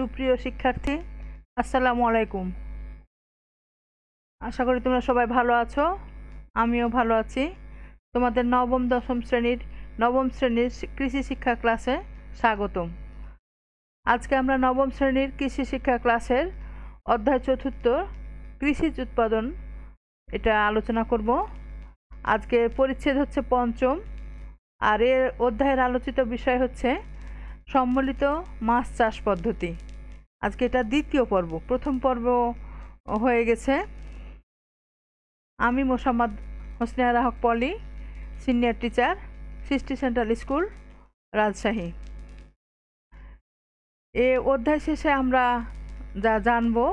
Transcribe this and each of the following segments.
সুপ্রিয় শিক্ষার্থী আসসালামু আলাইকুম আশা করি তোমরা সবাই ভালো আছো আমিও ভালো আছি তোমাদের নবম দশম শ্রেণীর নবম শ্রেণীর কৃষি শিক্ষা ক্লাসে স্বাগতম আজকে আমরা নবম শ্রেণীর কৃষি শিক্ষা ক্লাসের অধ্যায় চতুর্থ কৃষি উৎপাদন এটা আলোচনা করব আজকে পরিচ্ছেদ হচ্ছে পঞ্চম আর এর অধ্যায়ের আলোচিত বিষয় হচ্ছে সম্মিলিত মাছ চাষ পদ্ধতি আজকে এটা দ্বিতীয় পর্ব প্রথম পর্ব হয়ে গেছে আমি মোসাম্মদ হোসনেহারা রাহক Poly senior teacher Srishti central school Rajshahi এ অধ্যায় শেষে আমরা যা জানবো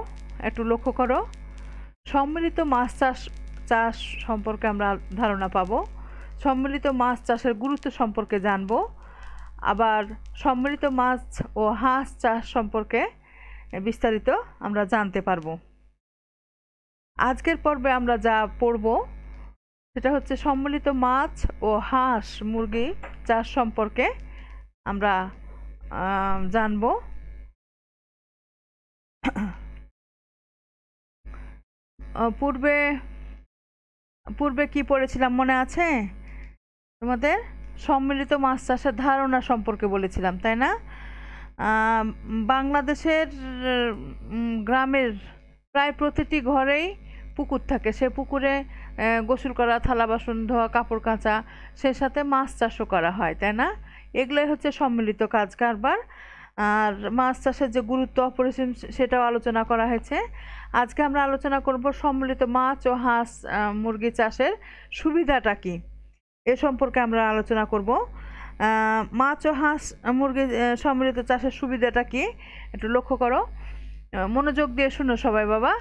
একটু লক্ষ্য করো সম্মিলিত মাছ চাষ চাষ সম্পর্কে আমরা ধারণা পাব সম্মিলিত মাছ চাষের গুরুত্ব সম্পর্কে জানব আবার সম্মিলিত মাছ ও হাঁস চাষ সম্পর্কে বিস্তারিত আমরা জানতে পারব আজকের পর্বে আমরা যা পড়ব সেটা হচ্ছে সম্মিলিত মাছ ও হাঁস মুরগি চাষ সম্পর্কে আমরা জানব পূর্বে পূর্বে কি পড়েছিলাম মনে আছে তোমাদের সম্মিলিত মাছ চাষের ধারণা সম্পর্কে বলেছিলাম তাই না বাংলাদেশের গ্রামের প্রায় প্রতিটি ঘরেই পুকুর থাকে সে পুকুরে গোসল করা থালা বাসন ধোয়া কাপড় কাচা সে সাথে মাছ চাষও করা হয় তাই না এগুলোই হচ্ছে সম্মিলিত কাজ কারবার আর মাছ চাষের যে গুরুত্ব অপরিসীম সেটাও আলোচনা করা হয়েছে আজকে আমরা আলোচনা করব সম্মিলিত মাছ ও হাঁস মুরগি চাষের সুবিধাটা কী এ সম্পর্কে আমরা আলোচনা করব মাছ ও হাঁস মুরগি সম্মিলিত চাষের সুবিধাটা কি একটু লক্ষ্য করো মনোযোগ দিয়ে শুনো সবাই বাবা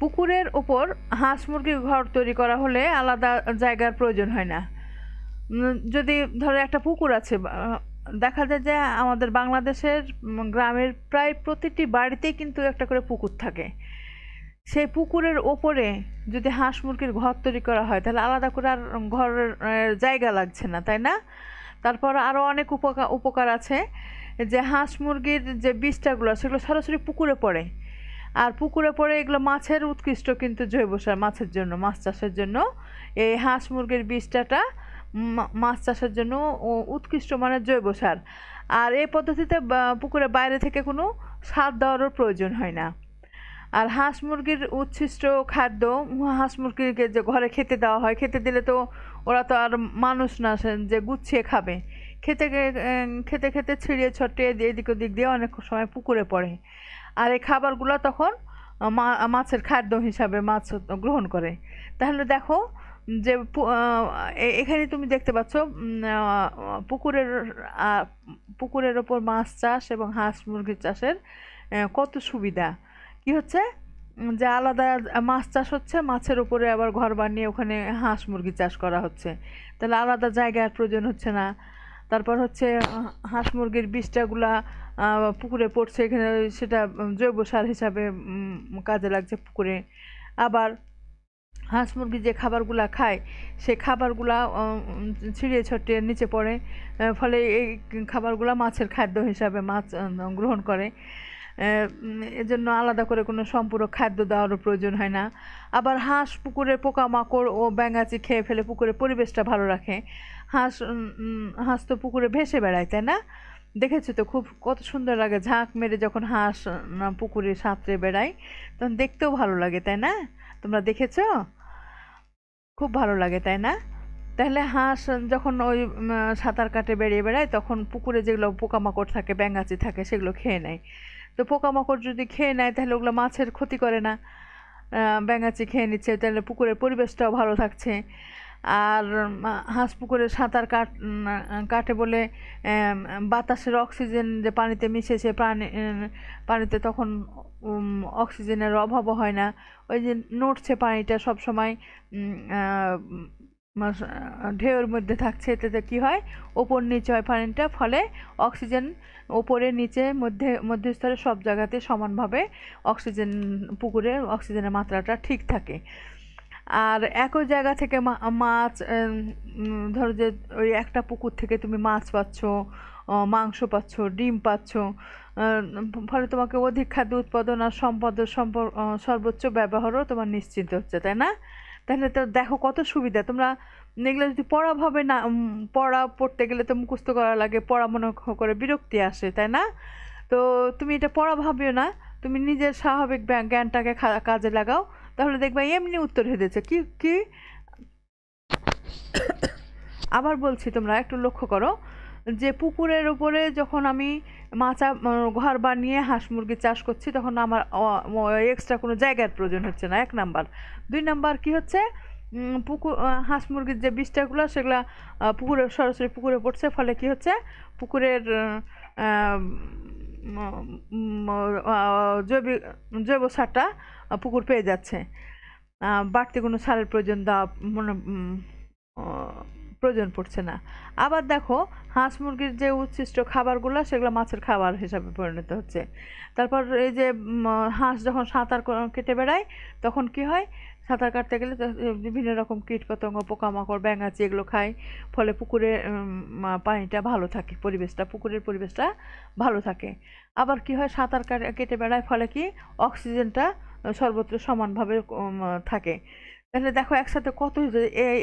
পুকুরের ওপর হাঁস মুরগির ঘর তৈরি করা হলে আলাদা জায়গার প্রয়োজন হয় না যদি ধরো একটা পুকুর আছে দেখা যায় যে আমাদের বাংলাদেশের গ্রামের প্রায় প্রতিটি বাড়িতেই কিন্তু একটা করে পুকুর থাকে সেই পুকুরের ওপরে যদি হাঁস মুরগির ঘর তৈরি করা হয় তাহলে আলাদা করে আর ঘরের জায়গা লাগছে না তাই না তারপর আরও অনেক উপকার উপকার আছে যে হাঁস মুরগির যে বিষটাগুলো সেগুলো সরাসরি পুকুরে পড়ে আর পুকুরে পড়ে এগুলো মাছের উৎকৃষ্ট কিন্তু জৈব সার মাছের জন্য মাছ চাষের জন্য এই হাঁস মুরগির বিষটাটা মাছ চাষের জন্য উৎকৃষ্ট মানের জৈব সার আর এই পদ্ধতিতে পুকুরে বাইরে থেকে কোনো সার দেওয়ারও প্রয়োজন হয় না আর হাঁস মুরগির উচ্ছিষ্ট খাদ্য হাঁস মুরগিকে যে ঘরে খেতে দেওয়া হয় খেতে দিলে তো ওরা তো আর মানুষ না যে গুছিয়ে খাবে খেতে খেতে খেতে ছিঁড়িয়ে ছটে এদিক ওদিক দিয়ে অনেক সময় পুকুরে পড়ে আর এই খাবারগুলো তখন মাছের খাদ্য হিসাবে মাছ গ্রহণ করে তাহলে দেখো যে এখানে তুমি দেখতে পাচ্ছ পুকুরের পুকুরের ওপর মাছ চাষ এবং হাঁস মুরগির চাষের কত সুবিধা কি হচ্ছে যে আলাদা মাছ চাষ হচ্ছে মাছের উপরে আবার ঘর বানিয়ে ওখানে হাঁস মুরগি চাষ করা হচ্ছে তাহলে আলাদা জায়গার প্রয়োজন হচ্ছে না তারপর হচ্ছে হাঁস মুরগির বিষটাগুলা পুকুরে পড়ছে এখানে সেটা জৈব সার হিসাবে কাজে লাগছে পুকুরে আবার হাঁস মুরগি যে খাবারগুলা খায় সে খাবারগুলা ছিঁড়িয়ে ছটিয়ে নিচে পড়ে ফলে এই খাবারগুলা মাছের খাদ্য হিসাবে মাছ গ্রহণ করে এজন্য আলাদা করে কোনো সম্পূরক খাদ্য দেওয়ারও প্রয়োজন হয় না আবার হাঁস পুকুরের পোকামাকড় ও ব্যাঙাচি খেয়ে ফেলে পুকুরের পরিবেশটা ভালো রাখে হাঁস হাঁস তো পুকুরে ভেসে বেড়ায় তাই না দেখেছো তো খুব কত সুন্দর লাগে ঝাঁক মেরে যখন হাঁস পুকুরে সাঁতরে বেড়ায় তখন দেখতেও ভালো লাগে তাই না তোমরা দেখেছ খুব ভালো লাগে তাই না তাহলে হাঁস যখন ওই সাঁতার কাটে বেরিয়ে বেড়ায় তখন পুকুরে যেগুলো পোকামাকড় থাকে ব্যাঙাচি থাকে সেগুলো খেয়ে নেয় তো পোকামাকড় যদি খেয়ে নেয় তাহলে ওগুলো মাছের ক্ষতি করে না ব্যাঙাচি খেয়ে নিচ্ছে তাহলে পুকুরের পরিবেশটাও ভালো থাকছে আর হাঁস পুকুরে সাঁতার কাট কাটে বলে বাতাসের অক্সিজেন যে পানিতে মিশেছে প্রাণী পানিতে তখন অক্সিজেনের অভাবও হয় না ওই যে নড়ছে পানিটা সবসময় ঢেউর মধ্যে থাকছে এতে কি হয় ওপর নিচে হয় পানিটা ফলে অক্সিজেন ওপরে নিচে মধ্যে মধ্যস্থলে সব জায়গাতে সমানভাবে অক্সিজেন পুকুরে অক্সিজেনের মাত্রাটা ঠিক থাকে আর একই জায়গা থেকে মাছ ধরো যে ওই একটা পুকুর থেকে তুমি মাছ পাচ্ছ মাংস পাচ্ছ ডিম পাচ্ছ ফলে তোমাকে অধিক খাদ্য উৎপাদন আর সম্পদ সর্বোচ্চ ব্যবহারও তোমার নিশ্চিন্ত হচ্ছে তাই না তাহলে তো দেখো কত সুবিধা তোমরা এগুলো যদি পড়া ভাবে না পড়া পড়তে গেলে তো মুখস্ত করা লাগে পড়া মনে করে বিরক্তি আসে তাই না তো তুমি এটা পড়া ভাবিও না তুমি নিজের স্বাভাবিক জ্ঞানটাকে কাজে লাগাও তাহলে দেখবা এমনি উত্তর হয়ে দিয়েছে কি কি আবার বলছি তোমরা একটু লক্ষ্য করো যে পুকুরের উপরে যখন আমি মাচা ঘর বানিয়ে হাঁস মুরগি চাষ করছি তখন আমার এক্সট্রা কোনো জায়গার প্রয়োজন হচ্ছে না এক নাম্বার দুই নাম্বার কি হচ্ছে পুকুর হাঁস মুরগির যে বিষটাগুলো সেগুলো পুকুরে সরাসরি পুকুরে পড়ছে ফলে কি হচ্ছে পুকুরের জৈবিক জৈব সারটা পুকুর পেয়ে যাচ্ছে বাড়তি কোনো সারের প্রয়োজন দেওয়া মানে প্রয়োজন পড়ছে না আবার দেখো হাঁস মুরগির যে উচ্ছিষ্ট খাবারগুলো সেগুলো মাছের খাবার হিসাবে পরিণত হচ্ছে তারপর এই যে হাঁস যখন সাঁতার কেটে বেড়ায় তখন কি হয় সাঁতার কাটতে গেলে বিভিন্ন রকম কীটপতঙ্গ পোকামাকড় ব্যাঙাচি এগুলো খায় ফলে পুকুরে পানিটা ভালো থাকে পরিবেশটা পুকুরের পরিবেশটা ভালো থাকে আবার কি হয় সাঁতার কেটে বেড়ায় ফলে কি অক্সিজেনটা সর্বত্র সমানভাবে থাকে তাহলে দেখো একসাথে কত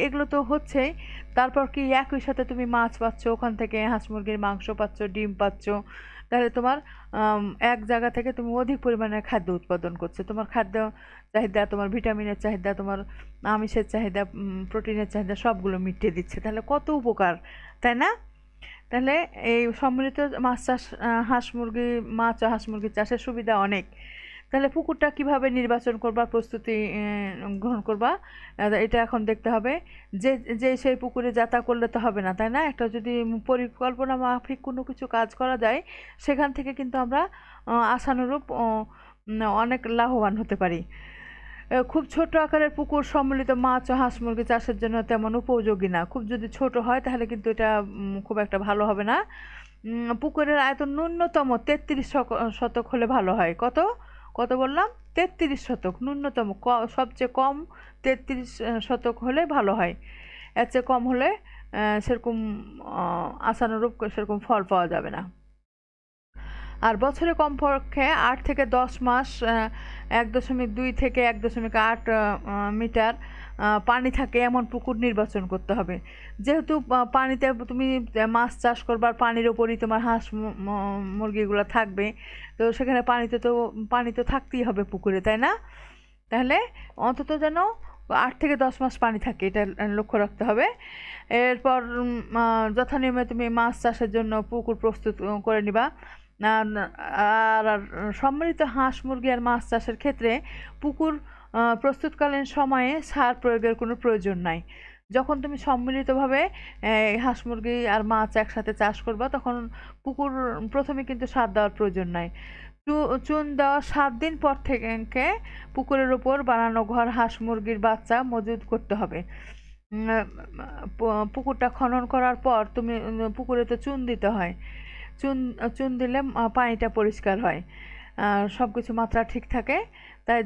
এগুলো তো হচ্ছেই তারপর কি একই সাথে তুমি মাছ পাচ্ছ ওখান থেকে হাঁস মুরগির মাংস পাচ্ছ ডিম পাচ্ছ তাহলে তোমার এক জায়গা থেকে তুমি অধিক পরিমাণে খাদ্য উৎপাদন করছো তোমার খাদ্য চাহিদা তোমার ভিটামিনের চাহিদা তোমার আমিষের চাহিদা প্রোটিনের চাহিদা সবগুলো মিটিয়ে দিচ্ছে তাহলে কত উপকার তাই না তাহলে এই সম্মিলিত মাছ চাষ হাঁস মুরগি মাছ হাঁস মুরগির চাষের সুবিধা অনেক তাহলে পুকুরটা কিভাবে নির্বাচন করবা প্রস্তুতি গ্রহণ করবা এটা এখন দেখতে হবে যে যে সেই পুকুরে যাতা করলে তো হবে না তাই না একটা যদি পরিকল্পনা মাফিক কোনো কিছু কাজ করা যায় সেখান থেকে কিন্তু আমরা আশানুরূপ অনেক লাভবান হতে পারি খুব ছোট আকারের পুকুর সম্মিলিত মাছ ও হাঁস মুরগি চাষের জন্য তেমন উপযোগী না খুব যদি ছোট হয় তাহলে কিন্তু এটা খুব একটা ভালো হবে না পুকুরের আয়তন ন্যূনতম তেত্রিশ শতক হলে ভালো হয় কত কত বললাম তেত্রিশ শতক ন্যূনতম ক সবচেয়ে কম তেত্রিশ শতক হলে ভালো হয় এর চেয়ে কম হলে সেরকম আশানুরূপ সেরকম ফল পাওয়া যাবে না আর বছরে কমপক্ষে আট থেকে দশ মাস এক দশমিক দুই থেকে এক দশমিক আট মিটার পানি থাকে এমন পুকুর নির্বাচন করতে হবে যেহেতু পানিতে তুমি মাছ চাষ করবার পানির ওপরই তোমার হাঁস মুরগিগুলো থাকবে তো সেখানে পানিতে তো পানি তো থাকতেই হবে পুকুরে তাই না তাহলে অন্তত যেন আট থেকে দশ মাস পানি থাকে এটা লক্ষ্য রাখতে হবে এরপর যথানিয়মে তুমি মাছ চাষের জন্য পুকুর প্রস্তুত করে নিবা আর সম্মিলিত হাঁস মুরগি আর মাছ চাষের ক্ষেত্রে পুকুর প্রস্তুতকালীন সময়ে সার প্রয়োগের কোনো প্রয়োজন নাই যখন তুমি সম্মিলিতভাবে হাঁস মুরগি আর মাছ একসাথে চাষ করবা তখন পুকুর প্রথমে কিন্তু সার দেওয়ার প্রয়োজন নাই চুন দেওয়ার সাত দিন পর থেকে পুকুরের ওপর বানানো ঘর হাঁস মুরগির বাচ্চা মজুদ করতে হবে পুকুরটা খনন করার পর তুমি পুকুরে তো চুন দিতে হয় চুন চুন দিলে পানিটা পরিষ্কার হয় সব কিছু মাত্রা ঠিক থাকে তাই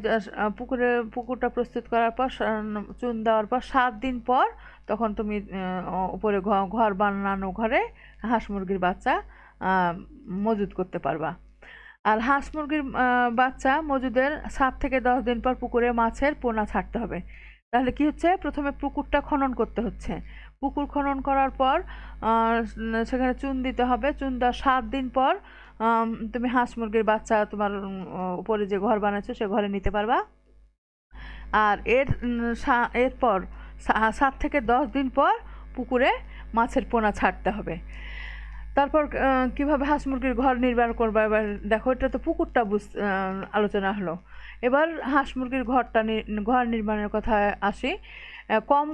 পুকুরে পুকুরটা প্রস্তুত করার পর চুন দেওয়ার পর সাত দিন পর তখন তুমি উপরে ঘর বানানো ঘরে হাঁস মুরগির বাচ্চা মজুদ করতে পারবা আর হাঁস মুরগির বাচ্চা মজুদের সাত থেকে দশ দিন পর পুকুরে মাছের পোনা ছাড়তে হবে তাহলে কি হচ্ছে প্রথমে পুকুরটা খনন করতে হচ্ছে পুকুর খনন করার পর সেখানে চুন দিতে হবে চুন দেওয়ার সাত দিন পর তুমি হাঁস মুরগির বাচ্চা তোমার উপরে যে ঘর বানাচ্ছো সে ঘরে নিতে পারবা আর এর এরপর সাত থেকে দশ দিন পর পুকুরে মাছের পোনা ছাড়তে হবে তারপর কিভাবে হাঁস মুরগির ঘর নির্মাণ করবো এবার দেখো এটা তো পুকুরটা বুঝ আলোচনা হলো এবার হাঁস মুরগির ঘরটা ঘর নির্মাণের কথা আসি কম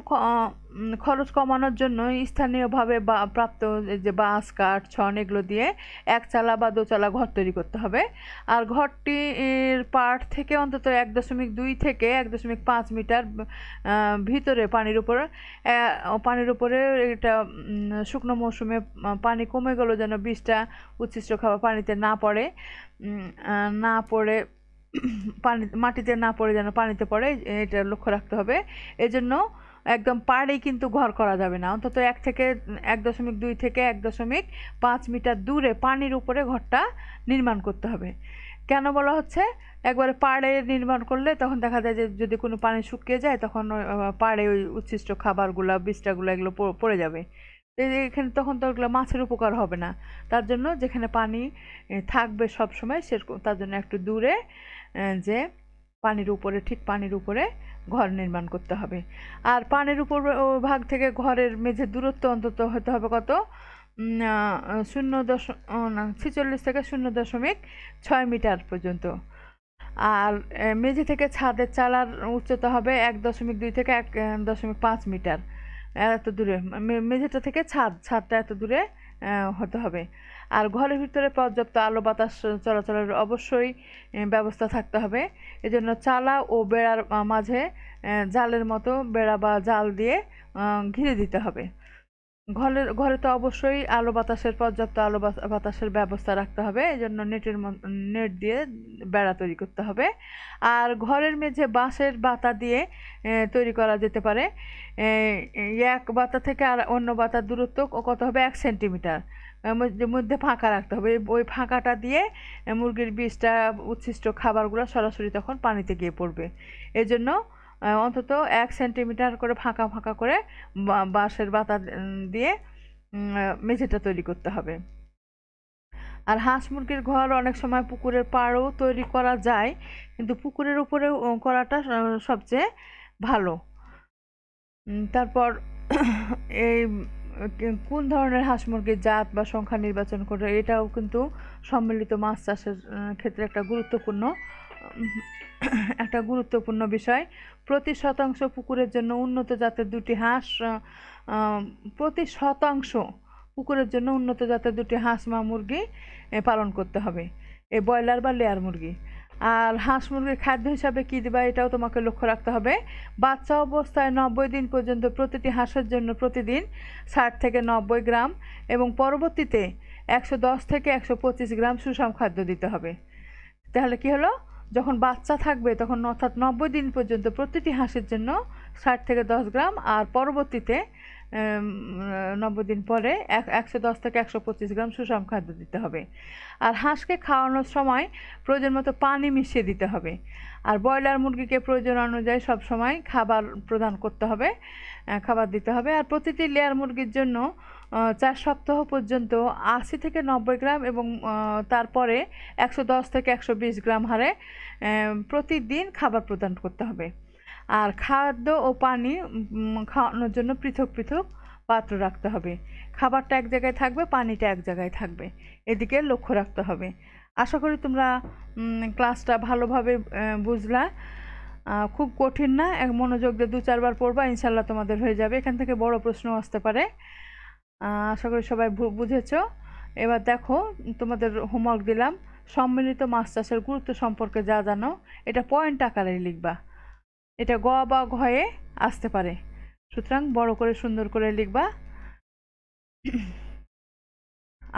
খরচ কমানোর জন্য স্থানীয়ভাবে বা প্রাপ্ত যে বাঁশ কাঠ ছন এগুলো দিয়ে একচালা বা দোচালা ঘর তৈরি করতে হবে আর ঘরটির পাট থেকে অন্তত এক দশমিক দুই থেকে এক দশমিক পাঁচ মিটার ভিতরে পানির উপরে পানির উপরে এটা শুকনো মৌসুমে পানি কমে গেলো যেন বীজটা উচ্ছিষ্ট খাবার পানিতে না পড়ে না পড়ে পানি মাটিতে না পড়ে যেন পানিতে পড়ে এটা লক্ষ্য রাখতে হবে এজন্য একদম পাড়েই কিন্তু ঘর করা যাবে না অন্তত এক থেকে এক দশমিক দুই থেকে এক দশমিক পাঁচ মিটার দূরে পানির উপরে ঘরটা নির্মাণ করতে হবে কেন বলা হচ্ছে একবারে পাড়ে নির্মাণ করলে তখন দেখা যায় যে যদি কোনো পানি শুকিয়ে যায় তখন পাড়ে ওই উচ্ছিষ্ট খাবারগুলো বিষ্টাগুলো এগুলো পড়ে যাবে এখানে তখন তো ওগুলো মাছের উপকার হবে না তার জন্য যেখানে পানি থাকবে সব সময় সেরকম তার জন্য একটু দূরে যে পানির উপরে ঠিক পানির উপরে ঘর নির্মাণ করতে হবে আর পানির উপর ভাগ থেকে ঘরের মেঝে দূরত্ব অন্তত হতে হবে কত শূন্য দশ ছেচল্লিশ থেকে শূন্য দশমিক ছয় মিটার পর্যন্ত আর মেঝে থেকে ছাদের চালার উচ্চতা হবে এক দশমিক দুই থেকে এক দশমিক পাঁচ মিটার এত দূরে মেঝেটা থেকে ছাদ ছাদটা এত দূরে হতে হবে আর ঘরের ভিতরে পর্যাপ্ত আলো বাতাস চলাচলের অবশ্যই ব্যবস্থা থাকতে হবে এজন্য চালা ও বেড়ার মাঝে জালের মতো বেড়া বা জাল দিয়ে ঘিরে দিতে হবে ঘরের ঘরে তো অবশ্যই আলো বাতাসের পর্যাপ্ত আলো বাতাসের ব্যবস্থা রাখতে হবে এই জন্য নেটের নেট দিয়ে বেড়া তৈরি করতে হবে আর ঘরের মেঝে বাঁশের বাতা দিয়ে তৈরি করা যেতে পারে এক বাতা থেকে আর অন্য বাতার দূরত্ব কত হবে এক সেন্টিমিটার মধ্যে ফাঁকা রাখতে হবে ওই ফাঁকাটা দিয়ে মুরগির বিষটা উচ্ছিষ্ট খাবারগুলো সরাসরি তখন পানিতে গিয়ে পড়বে এজন্য অন্তত এক সেন্টিমিটার করে ফাঁকা ফাঁকা করে বাঁশের বাতা দিয়ে মেঝেটা তৈরি করতে হবে আর হাঁস মুরগির ঘর অনেক সময় পুকুরের পাড়ও তৈরি করা যায় কিন্তু পুকুরের উপরে করাটা সবচেয়ে ভালো তারপর এই কোন ধরনের হাঁস মুরগির জাত বা সংখ্যা নির্বাচন করে এটাও কিন্তু সম্মিলিত মাছ চাষের ক্ষেত্রে একটা গুরুত্বপূর্ণ একটা গুরুত্বপূর্ণ বিষয় প্রতি শতাংশ পুকুরের জন্য উন্নত জাতের দুটি হাঁস প্রতি শতাংশ পুকুরের জন্য উন্নত জাতের দুটি হাঁস মা মুরগি পালন করতে হবে এ ব্রয়লার বা লেয়ার মুরগি আর হাঁস মুরগির খাদ্য হিসাবে কী দেবা এটাও তোমাকে লক্ষ্য রাখতে হবে বাচ্চা অবস্থায় নব্বই দিন পর্যন্ত প্রতিটি হাঁসের জন্য প্রতিদিন ষাট থেকে নব্বই গ্রাম এবং পরবর্তীতে একশো দশ থেকে একশো পঁচিশ গ্রাম সুষম খাদ্য দিতে হবে তাহলে কি হলো যখন বাচ্চা থাকবে তখন অর্থাৎ নব্বই দিন পর্যন্ত প্রতিটি হাঁসের জন্য ষাট থেকে দশ গ্রাম আর পরবর্তীতে নব্বই দিন পরে একশো দশ থেকে একশো পঁচিশ গ্রাম সুষম খাদ্য দিতে হবে আর হাঁসকে খাওয়ানোর সময় প্রয়োজন মতো পানি মিশিয়ে দিতে হবে আর ব্রয়লার মুরগিকে প্রয়োজন অনুযায়ী সব সময় খাবার প্রদান করতে হবে খাবার দিতে হবে আর প্রতিটি লেয়ার মুরগির জন্য চার সপ্তাহ পর্যন্ত আশি থেকে নব্বই গ্রাম এবং তারপরে একশো দশ থেকে একশো বিশ গ্রাম হারে প্রতিদিন খাবার প্রদান করতে হবে আর খাদ্য ও পানি খাওয়ানোর জন্য পৃথক পৃথক পাত্র রাখতে হবে খাবারটা এক জায়গায় থাকবে পানিটা এক জায়গায় থাকবে এদিকে লক্ষ্য রাখতে হবে আশা করি তোমরা ক্লাসটা ভালোভাবে বুঝলা খুব কঠিন না এক মনোযোগ দিয়ে দু চারবার পড়বা ইনশাল্লাহ তোমাদের হয়ে যাবে এখান থেকে বড় প্রশ্ন আসতে পারে আশা করি সবাই বুঝেছ এবার দেখো তোমাদের হোমওয়ার্ক দিলাম সম্মিলিত মাছ চাষের গুরুত্ব সম্পর্কে যা জানো এটা পয়েন্ট আকারে লিখবা এটা গ বা ঘয়ে আসতে পারে সুতরাং বড় করে সুন্দর করে লিখবা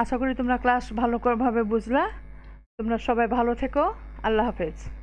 আশা করি তোমরা ক্লাস ভালো করেভাবে বুঝলা তোমরা সবাই ভালো থেকো আল্লাহ হাফেজ